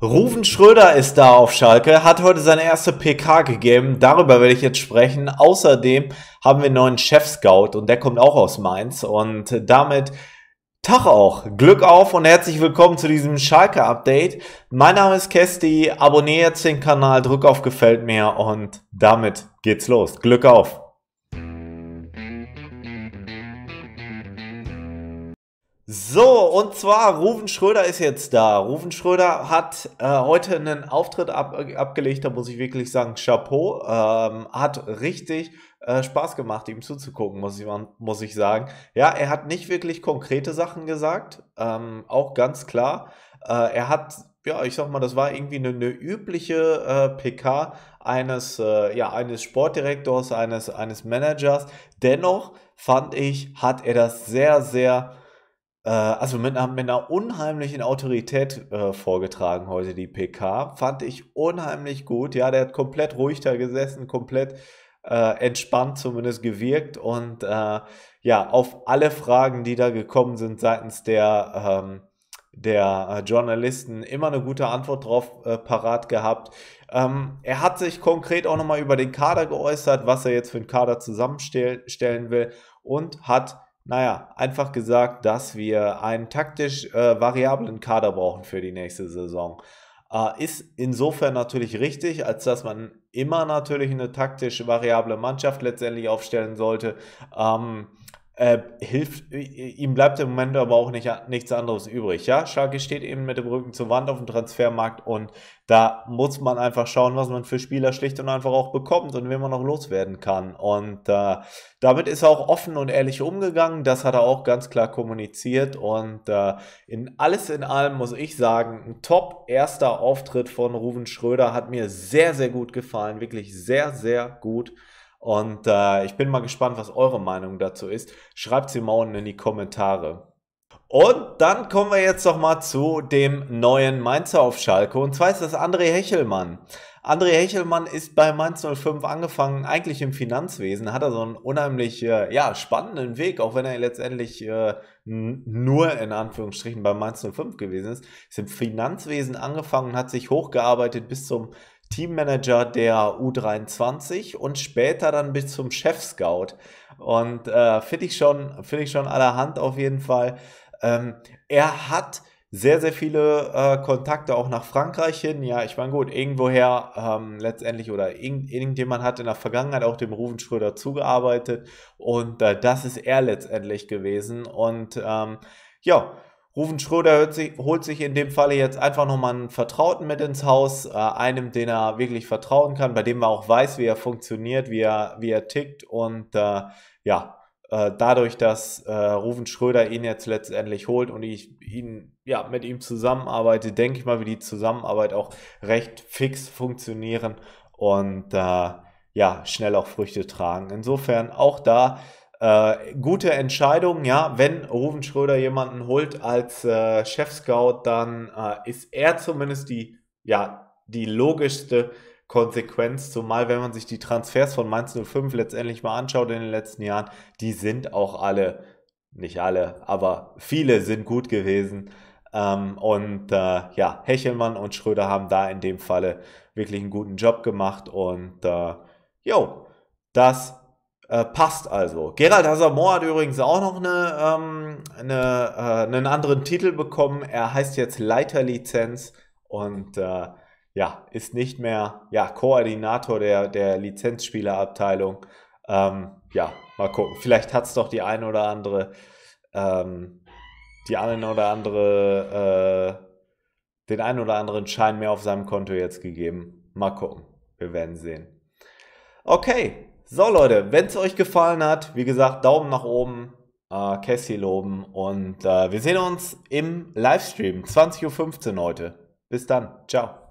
Ruven Schröder ist da auf Schalke, hat heute seine erste PK gegeben. Darüber werde ich jetzt sprechen. Außerdem haben wir einen neuen Chef-Scout und der kommt auch aus Mainz. Und damit Tag auch. Glück auf und herzlich willkommen zu diesem Schalke-Update. Mein Name ist Kesti. Abonniere jetzt den Kanal, drück auf Gefällt mir und damit geht's los. Glück auf. So, und zwar Ruven Schröder ist jetzt da. Ruven Schröder hat äh, heute einen Auftritt ab, abgelegt, da muss ich wirklich sagen, Chapeau. Ähm, hat richtig äh, Spaß gemacht, ihm zuzugucken, muss ich, muss ich sagen. Ja, er hat nicht wirklich konkrete Sachen gesagt, ähm, auch ganz klar. Äh, er hat, ja, ich sag mal, das war irgendwie eine, eine übliche äh, PK eines, äh, ja, eines Sportdirektors, eines, eines Managers. Dennoch fand ich, hat er das sehr, sehr äh, also mit einer, mit einer unheimlichen Autorität äh, vorgetragen heute die PK. Fand ich unheimlich gut. Ja, der hat komplett ruhig da gesessen, komplett äh, entspannt zumindest gewirkt und äh, ja, auf alle Fragen, die da gekommen sind seitens der, ähm, der äh, Journalisten, immer eine gute Antwort drauf äh, parat gehabt. Ähm, er hat sich konkret auch nochmal über den Kader geäußert, was er jetzt für einen Kader zusammenstellen will und hat naja, einfach gesagt, dass wir einen taktisch äh, variablen Kader brauchen für die nächste Saison. Äh, ist insofern natürlich richtig, als dass man immer natürlich eine taktisch variable Mannschaft letztendlich aufstellen sollte. Ähm, äh, hilft, ihm bleibt im Moment aber auch nicht, nichts anderes übrig. Ja, Schalke steht eben mit dem Rücken zur Wand auf dem Transfermarkt und da muss man einfach schauen, was man für Spieler schlicht und einfach auch bekommt und wen man noch loswerden kann. Und äh, damit ist er auch offen und ehrlich umgegangen. Das hat er auch ganz klar kommuniziert. Und äh, in alles in allem muss ich sagen, ein top erster Auftritt von Ruven Schröder hat mir sehr, sehr gut gefallen. Wirklich sehr, sehr gut. Und äh, ich bin mal gespannt, was eure Meinung dazu ist. Schreibt sie mal unten in die Kommentare. Und dann kommen wir jetzt doch mal zu dem neuen Mainzer auf Schalke. Und zwar ist das André Hechelmann. André Hechelmann ist bei Mainz 05 angefangen, eigentlich im Finanzwesen, hat er so also einen unheimlich äh, ja, spannenden Weg, auch wenn er letztendlich äh, nur in Anführungsstrichen bei Mainz 05 gewesen ist. Ist im Finanzwesen angefangen, hat sich hochgearbeitet bis zum Teammanager der U23 und später dann bis zum Chef-Scout. Und äh, finde ich, schon, find ich schon allerhand auf jeden Fall. Ähm, er hat sehr, sehr viele äh, Kontakte auch nach Frankreich hin. Ja, ich meine, gut, irgendwoher ähm, letztendlich oder irgend, irgendjemand hat in der Vergangenheit auch dem Ruven Schröder zugearbeitet und äh, das ist er letztendlich gewesen. Und ähm, ja, Rufen Schröder sich, holt sich in dem Falle jetzt einfach nochmal einen Vertrauten mit ins Haus, äh, einem, den er wirklich vertrauen kann, bei dem er auch weiß, wie er funktioniert, wie er, wie er tickt und äh, ja, äh, dadurch, dass äh, Rufen Schröder ihn jetzt letztendlich holt und ich ihn, ja, mit ihm zusammenarbeite, denke ich mal, wie die Zusammenarbeit auch recht fix funktionieren und äh, ja, schnell auch Früchte tragen. Insofern auch da äh, gute Entscheidung, ja. Wenn Ruven Schröder jemanden holt als äh, Chef-Scout, dann äh, ist er zumindest die, ja, die logischste Konsequenz, zumal wenn man sich die Transfers von Mainz 05 letztendlich mal anschaut in den letzten Jahren, die sind auch alle, nicht alle, aber viele sind gut gewesen. Ähm, und äh, ja, Hechelmann und Schröder haben da in dem Falle wirklich einen guten Job gemacht und äh, jo, das äh, passt also. Gerald Hazamor hat übrigens auch noch eine, ähm, eine, äh, einen anderen Titel bekommen. Er heißt jetzt Leiterlizenz und äh, ja, ist nicht mehr ja, Koordinator der, der Lizenzspielerabteilung. Ähm, ja, mal gucken. Vielleicht hat es doch die eine oder andere, ähm, die eine oder andere, äh, den einen oder anderen Schein mehr auf seinem Konto jetzt gegeben. Mal gucken. Wir werden sehen. Okay, so Leute, wenn es euch gefallen hat, wie gesagt, Daumen nach oben, äh, Cassie loben und äh, wir sehen uns im Livestream 20.15 Uhr heute. Bis dann, ciao.